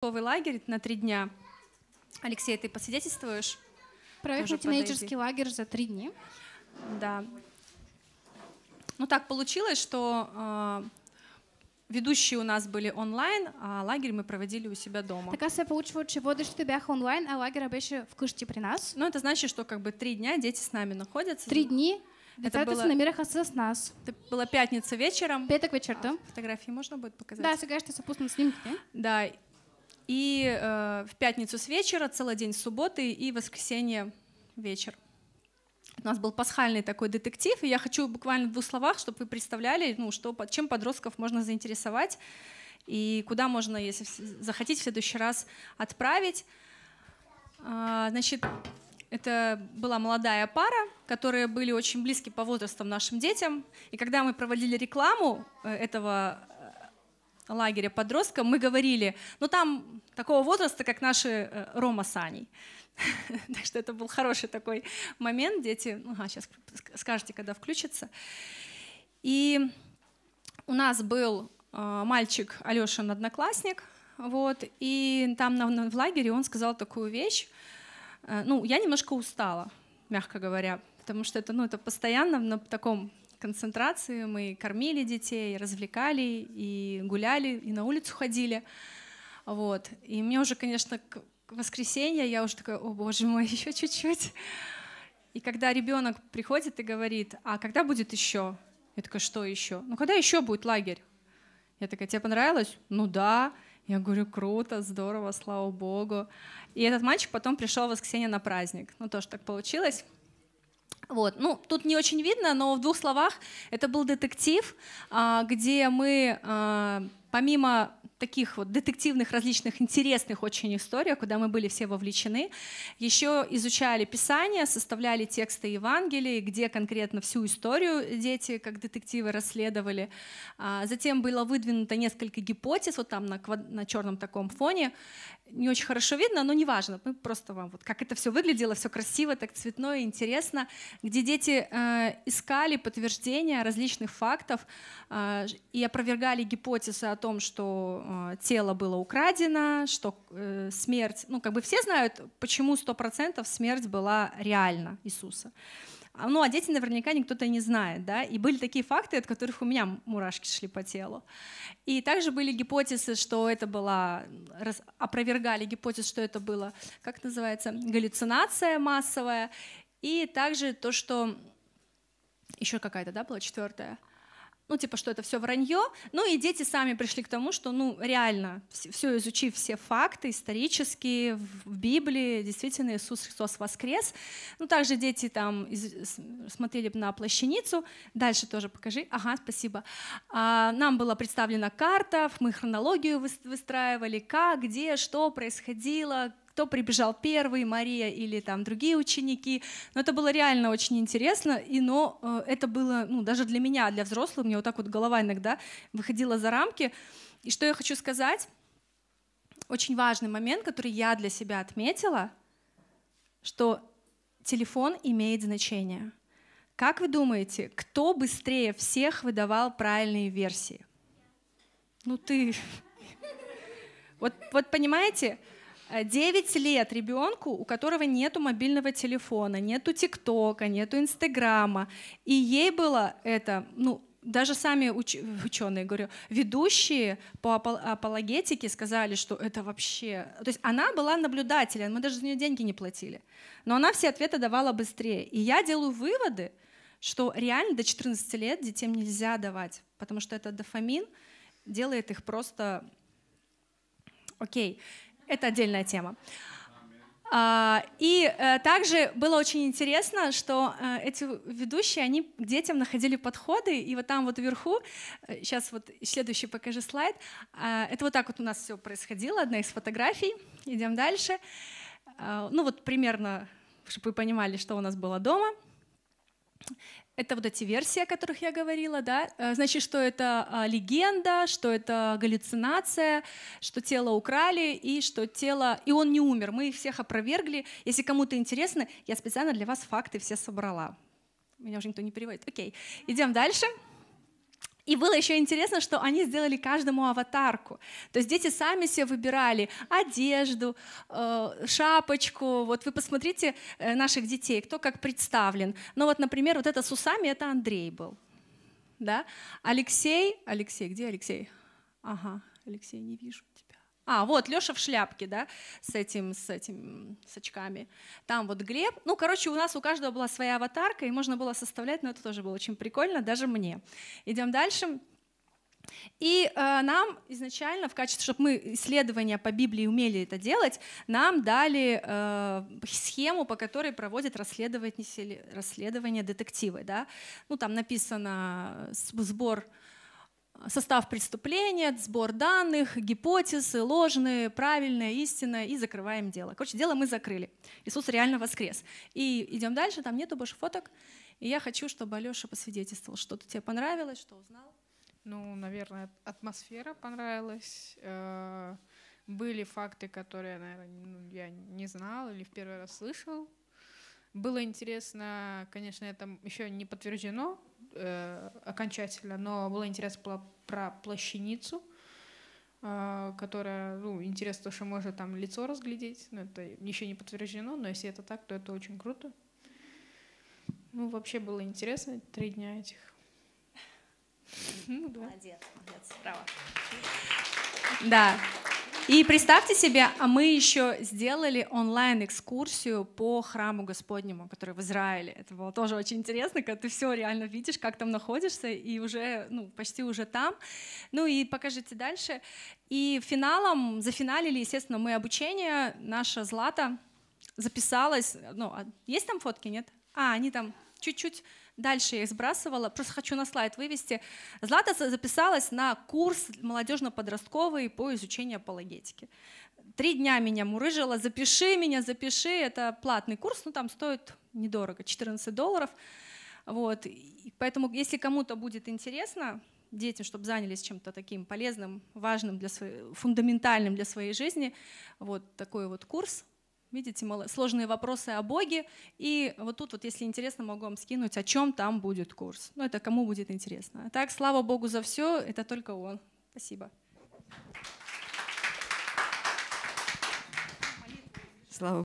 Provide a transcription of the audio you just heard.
подростковый лагерь на три дня. Алексей, ты посвидетельствуешь? Проехал тинейджерский лагерь за три дня. Да. Ну так получилось, что э, ведущие у нас были онлайн, а лагерь мы проводили у себя дома. Така се получва, че водиш ти бяха онлайн, а лагера в вкъщи при нас. Ну это значит, что как бы три дня дети с нами находятся. Три дня. это было... на намереха с нас. Это была пятница вечером. Пяток вечером. А, фотографии можно будет показать? Да, сега ще се пуснат снимки. Да, и э, в пятницу с вечера, целый день с субботы и воскресенье вечер. У нас был пасхальный такой детектив, и я хочу буквально в двух словах, чтобы вы представляли, ну, что, чем подростков можно заинтересовать и куда можно, если захотите, в следующий раз отправить. А, значит, это была молодая пара, которые были очень близки по возрастам нашим детям. И когда мы проводили рекламу э, этого лагере подросткам, мы говорили, ну там такого возраста, как наши э, Рома с Аней. Так что это был хороший такой момент. Дети, ну, ага, сейчас скажете, когда включится. И у нас был э, мальчик Алешин одноклассник, вот, и там на, в лагере он сказал такую вещь, э, ну, я немножко устала, мягко говоря, потому что это, ну, это постоянно на таком концентрации мы кормили детей, развлекали и гуляли, и на улицу ходили. Вот. И мне уже, конечно, к воскресенье я уже такая, о боже мой, еще чуть-чуть. И когда ребенок приходит и говорит, а когда будет еще? Я такая, что еще? Ну когда еще будет лагерь? Я такая, тебе понравилось? Ну да. Я говорю, круто, здорово, слава богу. И этот мальчик потом пришел в воскресенье на праздник. Ну тоже так получилось. Вот. Ну, тут не очень видно, но в двух словах это был детектив, а, где мы а, помимо таких вот детективных различных интересных очень историях, куда мы были все вовлечены. Еще изучали Писание, составляли тексты Евангелий, где конкретно всю историю дети как детективы расследовали. А, затем было выдвинуто несколько гипотез вот там на, на черном таком фоне. Не очень хорошо видно, но неважно. Мы просто вам вот как это все выглядело, все красиво, так цветно и интересно, где дети э, искали подтверждения различных фактов э, и опровергали гипотезы о том, что Э, тело было украдено, что э, смерть, ну как бы все знают, почему 100% смерть была реальна Иисуса. А, ну, а дети наверняка никто-то не знает, да, и были такие факты, от которых у меня мурашки шли по телу. И также были гипотезы, что это была, опровергали гипотез, что это было, как называется, галлюцинация массовая, и также то, что еще какая-то, да, была четвертая, ну, типа, что это все вранье. Ну, и дети сами пришли к тому, что, ну, реально, все изучив все факты исторические в Библии, действительно, Иисус Христос воскрес. Ну, также дети там из, смотрели на плащаницу. Дальше тоже покажи. Ага, спасибо. А, нам была представлена карта, мы хронологию выстраивали, как, где, что происходило, кто прибежал первый, Мария или там другие ученики. Но это было реально очень интересно, и но э, это было, ну, даже для меня, для взрослых, мне вот так вот голова иногда выходила за рамки. И что я хочу сказать, очень важный момент, который я для себя отметила, что телефон имеет значение. Как вы думаете, кто быстрее всех выдавал правильные версии? Ну ты. Вот, вот понимаете, 9 э, лет ребенку, у которого нет мобильного телефона, нету ТикТока, нету Инстаграма. И ей было это, ну, даже сами уч ученые, говорю, ведущие по апол апологетике сказали, что это вообще... То есть она была наблюдателем, мы даже за нее деньги не платили. Но она все ответы давала быстрее. И я делаю выводы, что реально до 14 лет детям нельзя давать, потому что этот дофамин делает их просто... Окей. Okay. Это отдельная тема. А, и э, также было очень интересно, что э, эти ведущие, они к детям находили подходы, и вот там вот вверху, сейчас э, вот следующий покажи слайд, а, это вот так вот у нас все происходило, одна из фотографий, идем дальше. А, ну вот примерно, чтобы вы понимали, что у нас было дома — это вот эти версии, о которых я говорила, да, э, значит, что это а, легенда, что это галлюцинация, что тело украли и что тело, и он не умер, мы их всех опровергли. Если кому-то интересно, я специально для вас факты все собрала. Меня уже никто не переводит. Окей, идем дальше. Дальше. И было еще интересно, что они сделали каждому аватарку. То есть дети сами себе выбирали одежду, э, шапочку. Вот вы посмотрите э, наших детей, кто как представлен. Ну вот, например, вот это с усами, это Андрей был. Да? Алексей, Алексей, где Алексей? Ага, Алексей, не вижу тебя. А, вот, Леша в шляпке, да, с этим, с этим, с очками. Там вот Глеб. Ну, короче, у нас у каждого была своя аватарка, и можно было составлять, но это тоже было очень прикольно, даже мне. Идем дальше. И э, нам изначально, в качестве, чтобы мы исследования по Библии умели это делать, нам дали э, схему, по которой проводят расследование, расследование детективы. Да? Ну, там написано э, сбор состав преступления, сбор данных, гипотезы, ложные, правильные, истинные, и закрываем дело. Короче, дело мы закрыли. Иисус реально воскрес. И идем дальше, там нету больше фоток. И я хочу, чтобы Алеша посвидетельствовал, что-то тебе понравилось, что узнал. Ну, наверное, атмосфера понравилась. Э, были факты, которые, наверное, ну, я не знал или в первый раз слышал. Было интересно, конечно, это еще не подтверждено, Э, окончательно, но было интересно про, про плащаницу, э, которая, ну, интересно, то, что можно там лицо разглядеть, но это еще не подтверждено, но если это так, то это очень круто. Ну, вообще было интересно, три дня этих. Ну, да. Молодец, молодец, браво. Да. И представьте себе, а мы еще сделали онлайн-экскурсию по храму Господнему, который в Израиле. Это было тоже очень интересно, когда ты все реально видишь, как там находишься, и уже, ну, почти уже там. Ну и покажите дальше. И финалом, зафиналили, естественно, мы обучение. Наша Злата записалась. Ну, а, есть там фотки, нет? А, они там чуть-чуть дальше я их сбрасывала. Просто хочу на слайд вывести. Злата записалась на курс молодежно-подростковый по изучению апологетики. Три дня меня мурыжила, запиши меня, запиши. Это платный курс, но ну, там стоит недорого, 14 долларов. Вот. И поэтому, если кому-то будет интересно, детям, чтобы занялись чем-то таким полезным, важным, для своей, фундаментальным для своей жизни, вот такой вот курс Видите, сложные вопросы о Боге. И вот тут, вот, если интересно, могу вам скинуть, о чем там будет курс. Ну, это кому будет интересно. А так, слава Богу за все, это только Он. Спасибо. Слава